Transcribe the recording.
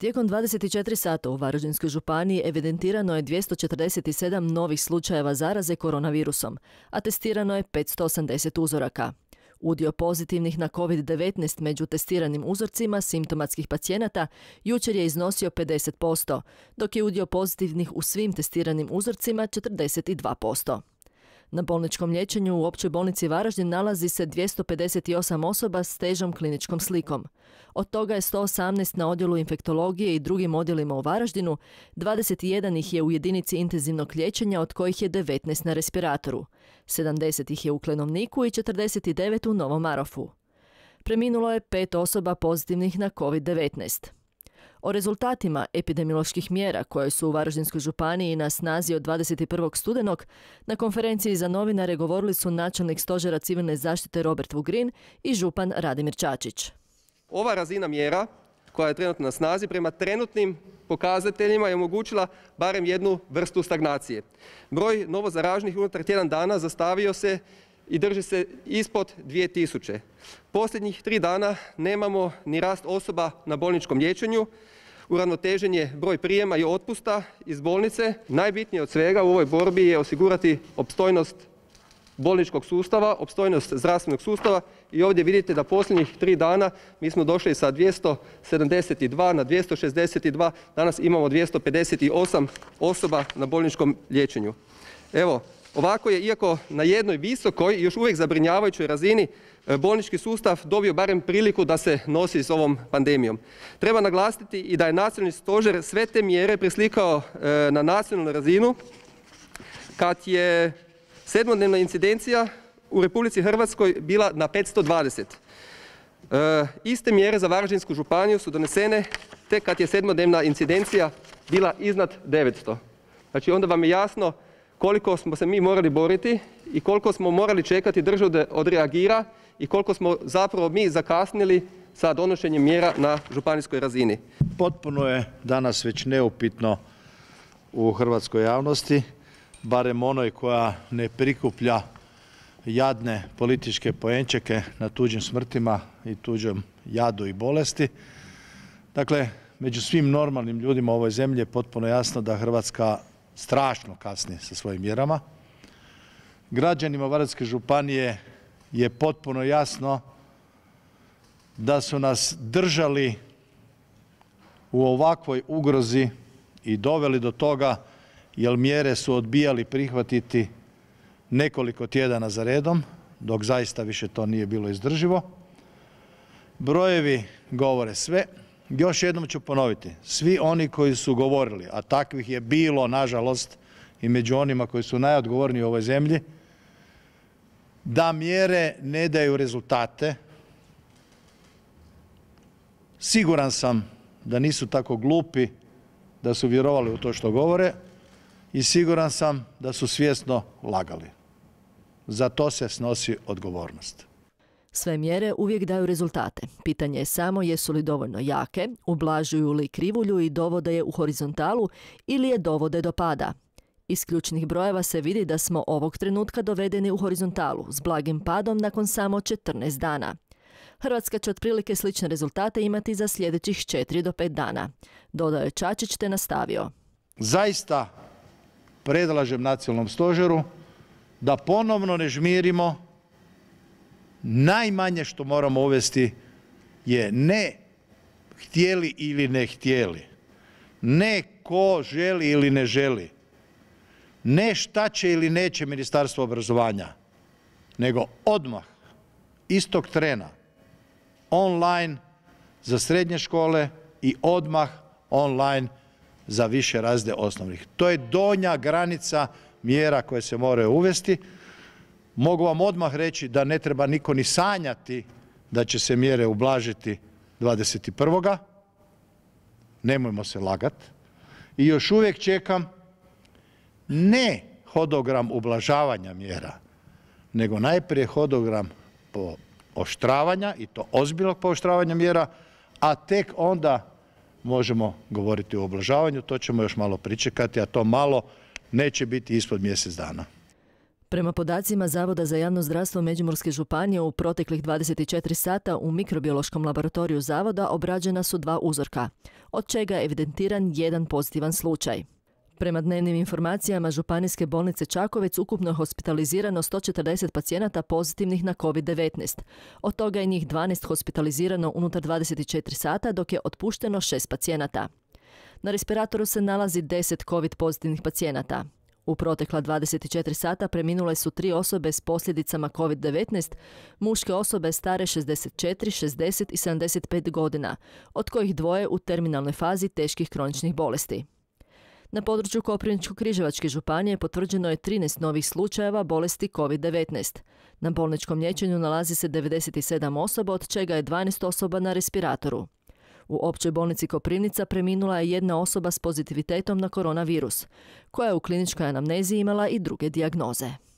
Tijekom 24 sata u Varaždinskoj županiji evidentirano je 247 novih slučajeva zaraze koronavirusom, a testirano je 580 uzoraka. Udio pozitivnih na COVID-19 među testiranim uzorcima simptomatskih pacijenata jučer je iznosio 50%, dok je udio pozitivnih u svim testiranim uzorcima 42%. Na bolničkom liječenju u općoj bolnici Varaždin nalazi se 258 osoba s težom kliničkom slikom. Od toga je 118 na odjelu infektologije i drugim odjelima u Varaždinu, 21 ih je u jedinici intenzivnog liječenja od kojih je 19 na respiratoru, 70 ih je u Klenovniku i 49 u Novom Marofu. Preminulo je pet osoba pozitivnih na COVID-19. O rezultatima epidemioloških mjera koje su u Varaždinskoj županiji na snazi od 21. studenog na konferenciji za novinare govorili su načelnik stožera civilne zaštite Robert Vugrin i župan Radimir Čačić. Ova razina mjera koja je trenutno na snazi prema trenutnim pokazateljima je omogućila barem jednu vrstu stagnacije. Broj novozaražnih unutar tjedan dana zastavio se i drži se ispod 2000. Posljednjih tri dana nemamo ni rast osoba na bolničkom liječenju, uravnotežen je broj prijema i otpusta iz bolnice. Najbitnije od svega u ovoj borbi je osigurati opstojnost bolničkog sustava, opstojnost zdravstvenog sustava i ovdje vidite da posljednjih tri dana mi smo došli sa 272 na 262, danas imamo 258 osoba na bolničkom liječenju. Evo, Ovako je, iako na jednoj visokoj, još uvijek zabrinjavajućoj razini, e, bolnički sustav dobio barem priliku da se nosi s ovom pandemijom. Treba naglasiti i da je nacionalni stožer sve te mjere preslikao e, na nacionalnu razinu, kad je sedmodnevna incidencija u Republici Hrvatskoj bila na 520. E, iste mjere za Varaždinsku županiju su donesene tek kad je sedmodnevna incidencija bila iznad 900. Znači onda vam je jasno koliko smo se mi morali boriti i koliko smo morali čekati državu da odreagira i koliko smo zapravo mi zakasnili sa donošenjem mjera na županijskoj razini. Potpuno je danas već neupitno u hrvatskoj javnosti, barem onoj koja ne prikuplja jadne političke pojenčeke na tuđim smrtima i tuđem jadu i bolesti. Dakle, među svim normalnim ljudima u ovoj zemlji je potpuno jasno da Hrvatska strašno kasnije sa svojim mjerama. Građanima Varadske županije je potpuno jasno da su nas držali u ovakvoj ugrozi i doveli do toga jer mjere su odbijali prihvatiti nekoliko tjedana za redom, dok zaista više to nije bilo izdrživo. Brojevi govore sve. Još jednom ću ponoviti, svi oni koji su govorili, a takvih je bilo, nažalost, i među onima koji su najodgovorniji u ovoj zemlji, da mjere ne daju rezultate. Siguran sam da nisu tako glupi da su vjerovali u to što govore i siguran sam da su svjesno lagali. Za to se snosi odgovornost. Sve mjere uvijek daju rezultate. Pitanje je samo jesu li dovoljno jake, ublažuju li krivulju i dovode je u horizontalu ili je dovode do pada. Iz ključnih brojeva se vidi da smo ovog trenutka dovedeni u horizontalu s blagim padom nakon samo 14 dana. Hrvatska će otprilike slične rezultate imati za sljedećih 4 do 5 dana. Dodao je Čačić te nastavio. Zaista predlažem nacionalnom stožeru da ponovno ne najmanje što moramo uvesti je ne htjeli ili ne htjeli, ne ko želi ili ne želi, ne šta će ili neće Ministarstvo obrazovanja, nego odmah, istog trena, online za srednje škole i odmah online za više razde osnovnih. To je donja granica mjera koje se moraju uvesti. Mogu vam odmah reći da ne treba niko ni sanjati da će se mjere ublažiti 21. Nemojmo se lagat. I još uvijek čekam ne hodogram ublažavanja mjera, nego najprije hodogram pooštravanja i to ozbiljnog pooštravanja mjera, a tek onda možemo govoriti o ublažavanju, to ćemo još malo pričekati, a to malo neće biti ispod mjesec dana. Prema podacima Zavoda za javno zdravstvo Međimurske županije u proteklih 24 sata u mikrobiološkom laboratoriju zavoda obrađena su dva uzorka, od čega je evidentiran jedan pozitivan slučaj. Prema dnevnim informacijama Županijske bolnice Čakovec ukupno je hospitalizirano 140 pacijenata pozitivnih na COVID-19. Od toga je njih 12 hospitalizirano unutar 24 sata, dok je otpušteno 6 pacijenata. Na respiratoru se nalazi 10 COVID pozitivnih pacijenata. U protekla 24 sata preminule su tri osobe s posljedicama COVID-19, muške osobe stare 64, 60 i 75 godina, od kojih dvoje u terminalnoj fazi teških kroničnih bolesti. Na području Koprivničko-Križevačke županije potvrđeno je 13 novih slučajeva bolesti COVID-19. Na bolničkom liječenju nalazi se 97 osoba, od čega je 12 osoba na respiratoru. U općoj bolnici Koprivnica preminula je jedna osoba s pozitivitetom na koronavirus, koja je u kliničkoj anamneziji imala i druge dijagnoze.